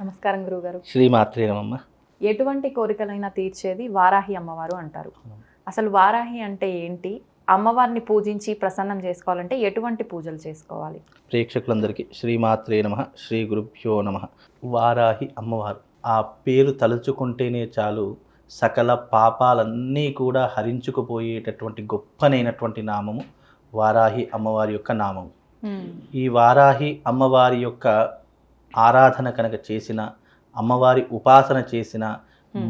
నమస్కారం గురుగారు శ్రీ నమ్మ ఎటువంటి కోరికలైనా తీర్చేది వారాహి అమ్మవారు అంటారు అసలు వారాహి అంటే ఏంటి అమ్మవారిని పూజించి ప్రసన్నం చేసుకోవాలంటే ఎటువంటి పూజలు చేసుకోవాలి ప్రేక్షకులందరికీ మాత్రే నమ శ్రీ గురుభ్యో నమ వారాహి అమ్మవారు ఆ పేరు తలుచుకుంటేనే చాలు సకల పాపాలన్నీ కూడా హరించుకుపోయేటటువంటి గొప్పనైనటువంటి నామము వారాహి అమ్మవారి యొక్క నామము ఈ వారాహి అమ్మవారి యొక్క ఆరాధన కనుక చేసిన అమ్మవారి ఉపాసన చేసిన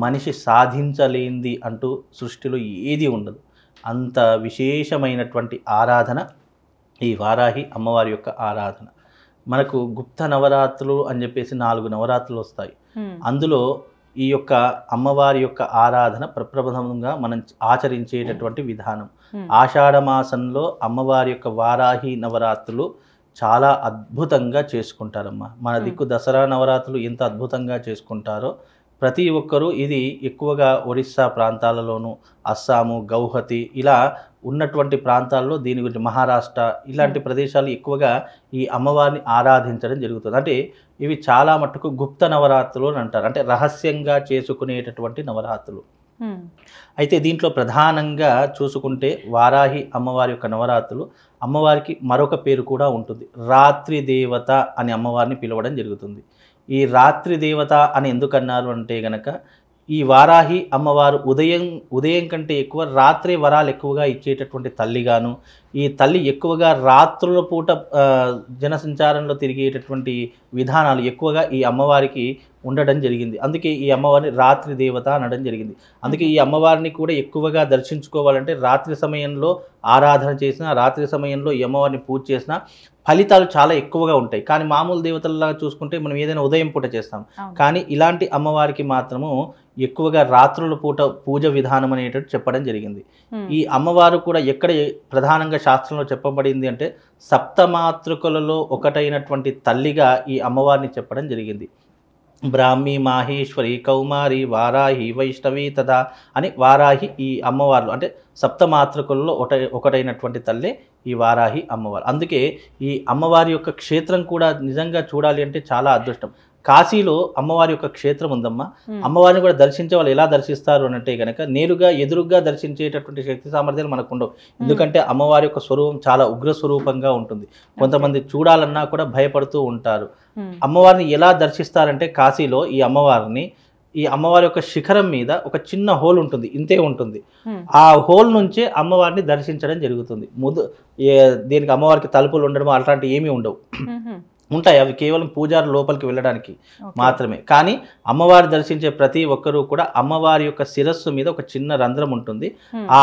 మనిషి సాధించలేంది అంటూ సృష్టిలో ఏది ఉండదు అంత విశేషమైనటువంటి ఆరాధన ఈ వారాహి అమ్మవారి యొక్క ఆరాధన మనకు గుప్త నవరాత్రులు అని చెప్పేసి నాలుగు నవరాత్రులు వస్తాయి అందులో ఈ యొక్క అమ్మవారి యొక్క ఆరాధన ప్రప్రథమంగా మనం ఆచరించేటటువంటి విధానం ఆషాఢమాసంలో అమ్మవారి యొక్క వారాహి నవరాత్రులు చాలా అద్భుతంగా చేసుకుంటారమ్మా మన దిక్కు దసరా నవరాత్రులు ఎంత అద్భుతంగా చేసుకుంటారో ప్రతి ఒక్కరూ ఇది ఎక్కువగా ఒరిస్సా ప్రాంతాలలోను అస్సాము గౌహతి ఇలా ఉన్నటువంటి ప్రాంతాల్లో దీని గురించి మహారాష్ట్ర ఇలాంటి ప్రదేశాలు ఎక్కువగా ఈ అమ్మవారిని ఆరాధించడం జరుగుతుంది అంటే ఇవి చాలా మట్టుకు గుప్త నవరాత్రులు అని అంటారు అంటే రహస్యంగా చేసుకునేటటువంటి నవరాత్రులు అయితే దీంట్లో ప్రధానంగా చూసుకుంటే వారాహి అమ్మవారి యొక్క నవరాత్రులు అమ్మవారికి మరొక పేరు కూడా ఉంటుంది రాత్రి దేవత అని అమ్మవారిని పిలవడం జరుగుతుంది ఈ రాత్రి దేవత అని ఎందుకన్నారు అంటే గనక ఈ వారాహి అమ్మవారు ఉదయం ఉదయం కంటే ఎక్కువ రాత్రి వరాలు ఎక్కువగా ఇచ్చేటటువంటి తల్లిగాను ఈ తల్లి ఎక్కువగా రాత్రుల పూట జనసంచారంలో తిరిగేటటువంటి విధానాలు ఎక్కువగా ఈ అమ్మవారికి ఉండడం జరిగింది అందుకే ఈ అమ్మవారిని రాత్రి దేవత అనడం జరిగింది అందుకే ఈ అమ్మవారిని కూడా ఎక్కువగా దర్శించుకోవాలంటే రాత్రి సమయంలో ఆరాధన చేసిన రాత్రి సమయంలో ఈ అమ్మవారిని పూజ చేసిన ఫలితాలు చాలా ఎక్కువగా ఉంటాయి కానీ మామూలు దేవతలలాగా చూసుకుంటే మనం ఏదైనా ఉదయం పూట చేస్తాం కానీ ఇలాంటి అమ్మవారికి మాత్రము ఎక్కువగా రాత్రుల పూట పూజ విధానం అనేటట్టు చెప్పడం జరిగింది ఈ అమ్మవారు కూడా ఎక్కడ ప్రధానంగా శాస్త్రంలో చెప్పబడింది అంటే సప్తమాతృకలలో ఒకటైనటువంటి తల్లిగా ఈ అమ్మవారిని చెప్పడం జరిగింది బ్రాహ్మి మాహేశ్వరి కౌమారి వారాహి వైష్ణవి తదా అని వారాహి ఈ అమ్మవార్లు అంటే సప్తమాతృకుల్లో ఒక ఒకటైనటువంటి తల్లి ఈ వారాహి అమ్మవారు అందుకే ఈ అమ్మవారి యొక్క క్షేత్రం కూడా నిజంగా చూడాలి అంటే చాలా అదృష్టం కాశీలో అమ్మవారి యొక్క క్షేత్రం ఉందమ్మా అమ్మవారిని కూడా దర్శించే వాళ్ళు ఎలా దర్శిస్తారు అంటే కనుక నేరుగా ఎదురుగా దర్శించేటటువంటి శక్తి సామర్థ్యాలు మనకు ఉండవు ఎందుకంటే అమ్మవారి యొక్క స్వరూపం చాలా ఉగ్ర స్వరూపంగా ఉంటుంది కొంతమంది చూడాలన్నా కూడా భయపడుతూ ఉంటారు అమ్మవారిని ఎలా దర్శిస్తారంటే కాశీలో ఈ అమ్మవారిని ఈ అమ్మవారి యొక్క శిఖరం మీద ఒక చిన్న హోల్ ఉంటుంది ఇంతే ఉంటుంది ఆ హోల్ నుంచే అమ్మవారిని దర్శించడం జరుగుతుంది ముదు దీనికి అమ్మవారికి తలుపులు ఉండడం అలాంటివి ఏమీ ఉండవు ఉంటాయి అవి కేవలం పూజారి లోపలికి వెళ్ళడానికి మాత్రమే కానీ అమ్మవారి దర్శించే ప్రతి ఒక్కరూ కూడా అమ్మవారి యొక్క శిరస్సు మీద ఒక చిన్న రంధ్రం ఉంటుంది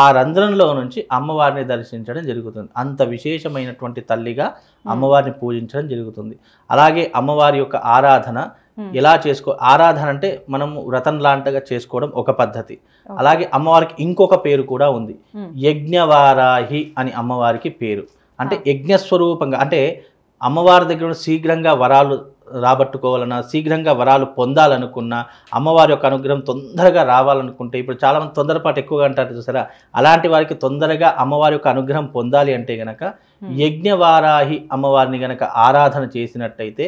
ఆ రంధ్రంలో నుంచి అమ్మవారిని దర్శించడం జరుగుతుంది అంత విశేషమైనటువంటి తల్లిగా అమ్మవారిని పూజించడం జరుగుతుంది అలాగే అమ్మవారి యొక్క ఆరాధన ఎలా చేసుకో ఆరాధన అంటే మనం వ్రతం లాంటిగా చేసుకోవడం ఒక పద్ధతి అలాగే అమ్మవారికి ఇంకొక పేరు కూడా ఉంది యజ్ఞవారాహి అని అమ్మవారికి పేరు అంటే యజ్ఞస్వరూపంగా అంటే అమ్మవారి దగ్గర శీఘ్రంగా వరాలు రాబట్టుకోవాలన్నా శీఘ్రంగా వరాలు పొందాలనుకున్నా అమ్మవారి యొక్క అనుగ్రహం తొందరగా రావాలనుకుంటే ఇప్పుడు చాలామంది తొందరపాటు ఎక్కువగా అంటారు చూసారా అలాంటి వారికి తొందరగా అమ్మవారి యొక్క అనుగ్రహం పొందాలి అంటే గనక యజ్ఞవారాహి అమ్మవారిని గనక ఆరాధన చేసినట్టయితే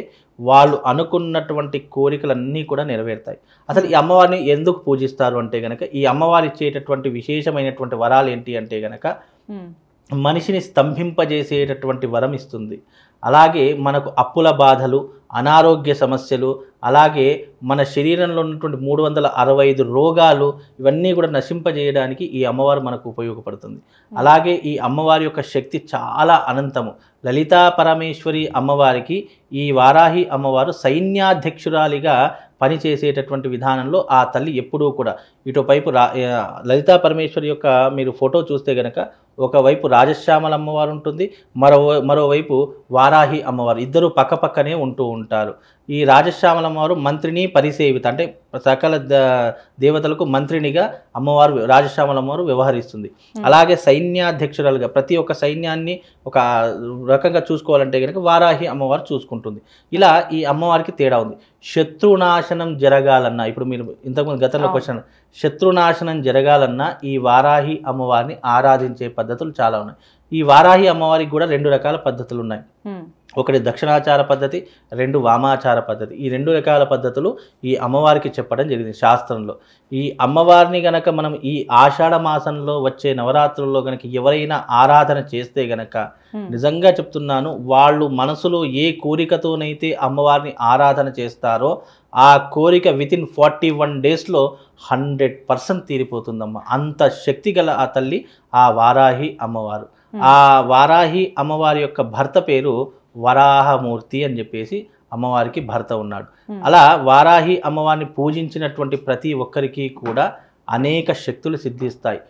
వాళ్ళు అనుకున్నటువంటి కోరికలన్నీ కూడా నెరవేరుతాయి అసలు ఈ అమ్మవారిని ఎందుకు పూజిస్తారు అంటే గనక ఈ అమ్మవారి ఇచ్చేటటువంటి విశేషమైనటువంటి వరాలు ఏంటి అంటే గనక మనిషిని స్తంభింపజేసేటటువంటి వరం ఇస్తుంది అలాగే మనకు అప్పుల బాధలు అనారోగ్య సమస్యలు అలాగే మన శరీరంలో ఉన్నటువంటి మూడు వందల అరవై ఐదు రోగాలు ఇవన్నీ కూడా నశింపజేయడానికి ఈ అమ్మవారు మనకు ఉపయోగపడుతుంది అలాగే ఈ అమ్మవారి యొక్క శక్తి చాలా అనంతము లలితా పరమేశ్వరి అమ్మవారికి ఈ వారాహి అమ్మవారు సైన్యాధ్యక్షురాలిగా పనిచేసేటటువంటి విధానంలో ఆ తల్లి ఎప్పుడూ కూడా ఇటువైపు రా లలితా పరమేశ్వరి యొక్క మీరు ఫోటో చూస్తే గనక ఒకవైపు రాజశ్యామల అమ్మవారు ఉంటుంది మరో మరోవైపు వారాహి అమ్మవారు ఇద్దరు పక్కపక్కనే ఉంటూ ఉంటారు ఈ రాజశ్యామలం వారు మంత్రిని పరిసేవిత అంటే సకల దేవతలకు మంత్రినిగా అమ్మవారు రాజశ్యామలం వారు వ్యవహరిస్తుంది అలాగే సైన్యాధ్యక్షురాలుగా ప్రతి ఒక్క సైన్యాన్ని ఒక రకంగా చూసుకోవాలంటే కనుక వారాహి అమ్మవారు చూసుకుంటుంది ఇలా ఈ అమ్మవారికి తేడా ఉంది శత్రునాశనం జరగాలన్నా ఇప్పుడు మీరు ఇంతకుముందు గతంలో క్వశ్చన్ శత్రునాశనం జరగాలన్నా ఈ వారాహి అమ్మవారిని ఆరాధించే పద్ధతులు చాలా ఉన్నాయి ఈ వారాహి అమ్మవారికి కూడా రెండు రకాల పద్ధతులు ఉన్నాయి ఒకటి దక్షిణాచార పద్ధతి రెండు వామాచార పద్ధతి ఈ రెండు రకాల పద్ధతులు ఈ అమ్మవారికి చెప్పడం జరిగింది శాస్త్రంలో ఈ అమ్మవారిని గనక మనం ఈ ఆషాఢ మాసంలో వచ్చే నవరాత్రుల్లో గనక ఎవరైనా ఆరాధన చేస్తే గనక నిజంగా చెప్తున్నాను వాళ్ళు మనసులో ఏ కోరికతోనైతే అమ్మవారిని ఆరాధన చేస్తారో ఆ కోరిక వితిన్ ఫార్టీ వన్ డేస్లో హండ్రెడ్ పర్సెంట్ తీరిపోతుందమ్మ అంత శక్తి గల ఆ తల్లి ఆ వారాహి అమ్మవారు ఆ వారాహి అమ్మవారి యొక్క భర్త పేరు వరాహమూర్తి అని చెప్పేసి అమ్మవారికి భర్త ఉన్నాడు అలా వారాహి అమ్మవారిని పూజించినటువంటి ప్రతి ఒక్కరికి కూడా అనేక శక్తులు సిద్ధిస్తాయి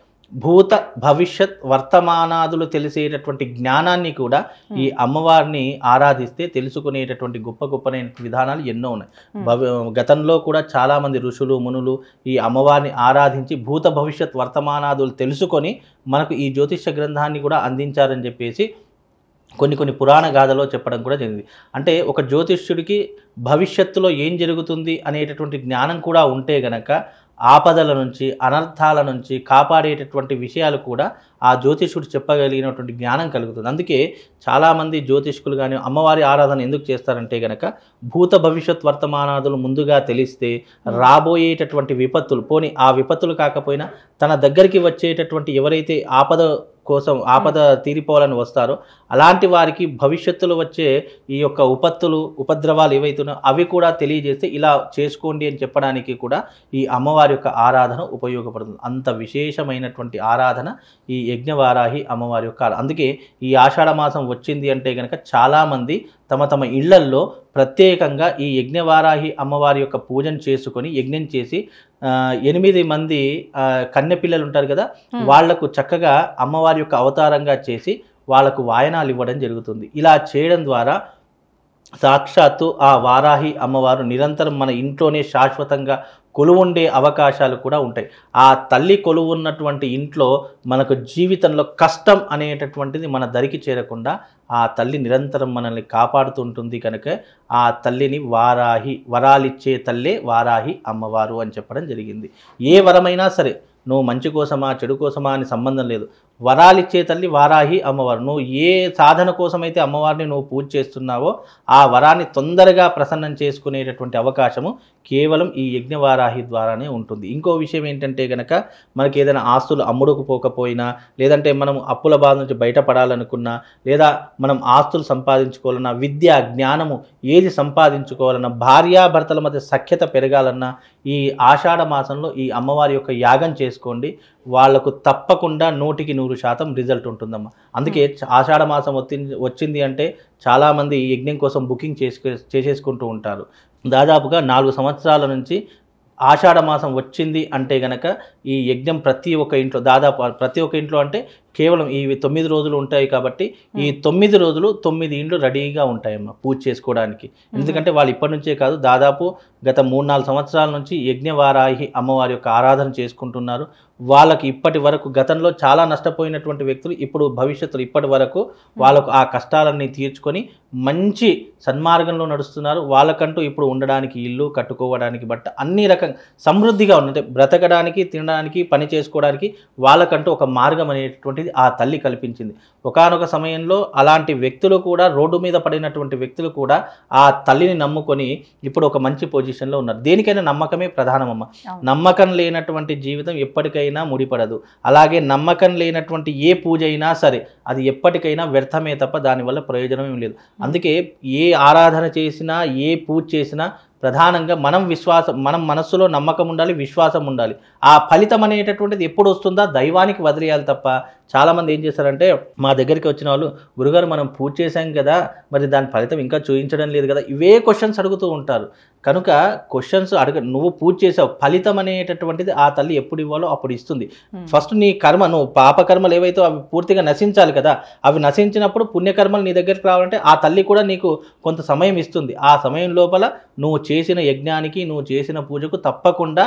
భూత భవిష్యత్ వర్తమానాదులు తెలిసేటటువంటి జ్ఞానాన్ని కూడా ఈ అమ్మవారిని ఆరాధిస్తే తెలుసుకునేటటువంటి గొప్ప గొప్పనైన విధానాలు ఎన్నో ఉన్నాయి గతంలో కూడా చాలామంది ఋషులు మునులు ఈ అమ్మవారిని ఆరాధించి భూత భవిష్యత్ వర్తమానాదులు తెలుసుకొని మనకు ఈ జ్యోతిష గ్రంథాన్ని కూడా అందించారని చెప్పేసి కొన్ని కొన్ని పురాణ గాథలో చెప్పడం కూడా జరిగింది అంటే ఒక జ్యోతిష్యుడికి భవిష్యత్తులో ఏం జరుగుతుంది అనేటటువంటి జ్ఞానం కూడా ఉంటే గనక ఆపదల నుంచి అనర్థాల నుంచి కాపాడేటటువంటి విషయాలు కూడా ఆ జ్యోతిష్యుడు చెప్పగలిగినటువంటి జ్ఞానం కలుగుతుంది అందుకే చాలామంది జ్యోతిష్కులు కానీ అమ్మవారి ఆరాధన ఎందుకు చేస్తారంటే గనక భూత భవిష్యత్ వర్తమానాదులు ముందుగా తెలిస్తే రాబోయేటటువంటి విపత్తులు పోని ఆ విపత్తులు కాకపోయినా తన దగ్గరికి వచ్చేటటువంటి ఎవరైతే ఆపద కోసం ఆపద తీరిపోవాలని వస్తారో అలాంటి వారికి భవిష్యత్తులో వచ్చే ఈ యొక్క ఉపత్తులు ఉపద్రవాలు ఏవైతున్నాయో అవి కూడా తెలియజేస్తే ఇలా చేసుకోండి అని చెప్పడానికి కూడా ఈ అమ్మవారి యొక్క ఆరాధన ఉపయోగపడుతుంది అంత విశేషమైనటువంటి ఆరాధన ఈ యజ్ఞవారాహి అమ్మవారి యొక్క అందుకే ఈ ఆషాఢ మాసం వచ్చింది అంటే కనుక చాలామంది తమ తమ ఇళ్లల్లో ప్రత్యేకంగా ఈ యజ్ఞవారాహి అమ్మవారి యొక్క పూజను చేసుకొని యజ్ఞం చేసి ఎనిమిది మంది కన్నెపిల్లలు పిల్లలు ఉంటారు కదా వాళ్లకు చక్కగా అమ్మవారి యొక్క అవతారంగా చేసి వాళ్లకు వాయనాలు ఇవ్వడం జరుగుతుంది ఇలా చేయడం ద్వారా సాక్షాత్తు ఆ వారాహి అమ్మవారు నిరంతరం మన ఇంట్లోనే శాశ్వతంగా కొలువుండే అవకాశాలు కూడా ఉంటాయి ఆ తల్లి కొలువు ఉన్నటువంటి ఇంట్లో మనకు జీవితంలో కష్టం అనేటటువంటిది మన దరికి చేరకుండా ఆ తల్లి నిరంతరం మనల్ని కాపాడుతుంటుంది కనుక ఆ తల్లిని వారాహి వరాలిచ్చే తల్లే వారాహి అమ్మవారు అని చెప్పడం జరిగింది ఏ వరమైనా సరే నువ్వు మంచి కోసమా చెడు కోసమా అని సంబంధం లేదు వరాలిచ్చే తల్లి వారాహి అమ్మవారు నువ్వు ఏ సాధన కోసమైతే అమ్మవారిని నువ్వు పూజ చేస్తున్నావో ఆ వరాన్ని తొందరగా ప్రసన్నం చేసుకునేటటువంటి అవకాశము కేవలం ఈ యజ్ఞవారాహి ద్వారానే ఉంటుంది ఇంకో విషయం ఏంటంటే గనక మనకి ఏదైనా ఆస్తులు అమ్ముడుకుపోకపోయినా లేదంటే మనం అప్పుల బాధ నుంచి బయటపడాలనుకున్నా లేదా మనం ఆస్తులు సంపాదించుకోవాలన్నా విద్య జ్ఞానము ఏది సంపాదించుకోవాలన్నా భార్యాభర్తల మధ్య సఖ్యత పెరగాలన్నా ఈ ఆషాఢ మాసంలో ఈ అమ్మవారి యొక్క యాగం చేసుకోండి వాళ్లకు తప్పకుండా నూటికి నూరు శాతం రిజల్ట్ ఉంటుందమ్మా అందుకే hmm. ఆషాఢ మాసం వచ్చింది అంటే చాలామంది ఈ యజ్ఞం కోసం బుకింగ్ చేసుకు చేసేసుకుంటూ ఉంటారు దాదాపుగా నాలుగు సంవత్సరాల నుంచి ఆషాఢ మాసం వచ్చింది అంటే గనక ఈ యజ్ఞం ప్రతి ఒక్క ఇంట్లో దాదాపు ప్రతి ఒక్క ఇంట్లో అంటే కేవలం ఇవి తొమ్మిది రోజులు ఉంటాయి కాబట్టి ఈ hmm. తొమ్మిది రోజులు తొమ్మిది ఇండ్లు రెడీగా అమ్మ పూజ చేసుకోవడానికి hmm. ఎందుకంటే వాళ్ళు ఇప్పటి నుంచే కాదు దాదాపు గత మూడు నాలుగు సంవత్సరాల నుంచి యజ్ఞవారాహి అమ్మవారి యొక్క ఆరాధన చేసుకుంటున్నారు వాళ్ళకి ఇప్పటి వరకు గతంలో చాలా నష్టపోయినటువంటి వ్యక్తులు ఇప్పుడు భవిష్యత్తులో ఇప్పటి వరకు hmm. వాళ్ళకు ఆ కష్టాలన్నీ తీర్చుకొని మంచి సన్మార్గంలో నడుస్తున్నారు వాళ్ళకంటూ ఇప్పుడు ఉండడానికి ఇల్లు కట్టుకోవడానికి బట్ట అన్ని రకం సమృద్ధిగా ఉన్నది బ్రతకడానికి తినడానికి పని చేసుకోవడానికి వాళ్ళకంటూ ఒక మార్గం అనేటువంటిది అనేది ఆ తల్లి కల్పించింది ఒకనొక సమయంలో అలాంటి వ్యక్తులు కూడా రోడ్డు మీద పడినటువంటి వ్యక్తులు కూడా ఆ తల్లిని నమ్ముకొని ఇప్పుడు ఒక మంచి పొజిషన్లో ఉన్నారు దేనికైనా నమ్మకమే ప్రధానమమ్మ నమ్మకం లేనటువంటి జీవితం ఎప్పటికైనా ముడిపడదు అలాగే నమ్మకం లేనటువంటి ఏ పూజ అయినా సరే అది ఎప్పటికైనా వ్యర్థమే తప్ప దానివల్ల ప్రయోజనం లేదు అందుకే ఏ ఆరాధన చేసినా ఏ పూజ చేసినా ప్రధానంగా మనం విశ్వాసం మనం మనస్సులో నమ్మకం ఉండాలి విశ్వాసం ఉండాలి ఆ ఫలితం అనేటటువంటిది ఎప్పుడు వస్తుందా దైవానికి వదిలేయాలి తప్ప చాలామంది ఏం చేస్తారంటే మా దగ్గరికి వచ్చిన వాళ్ళు గురుగారు మనం పూజ చేశాం కదా మరి దాని ఫలితం ఇంకా చూపించడం లేదు కదా ఇవే క్వశ్చన్స్ అడుగుతూ ఉంటారు కనుక క్వశ్చన్స్ అడగ నువ్వు పూజ చేసావు ఫలితం అనేటటువంటిది ఆ తల్లి ఎప్పుడు ఇవ్వాలో అప్పుడు ఇస్తుంది ఫస్ట్ hmm. నీ కర్మ నువ్వు పాపకర్మలు ఏవైతే అవి పూర్తిగా నశించాలి కదా అవి నశించినప్పుడు పుణ్యకర్మలు నీ దగ్గరికి రావాలంటే ఆ తల్లి కూడా నీకు కొంత సమయం ఇస్తుంది ఆ సమయం లోపల నువ్వు చేసిన యజ్ఞానికి నువ్వు చేసిన పూజకు తప్పకుండా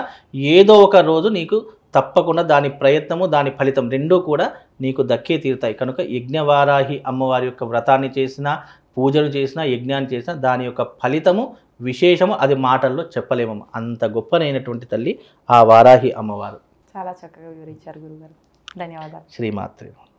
ఏదో ఒక రోజు నీకు తప్పకుండా దాని ప్రయత్నము దాని ఫలితం రెండూ కూడా నీకు దక్కే తీరుతాయి కనుక యజ్ఞవారాహి అమ్మవారి యొక్క వ్రతాన్ని చేసినా పూజలు చేసినా యజ్ఞాన్ని చేసినా దాని యొక్క ఫలితము విశేషము అది మాటల్లో చెప్పలేము అంత గొప్పనైనటువంటి తల్లి ఆ వారాహి అమ్మవారు చాలా చక్కగా వివరించారు గురుగారు ధన్యవాదాలు శ్రీమాత్రి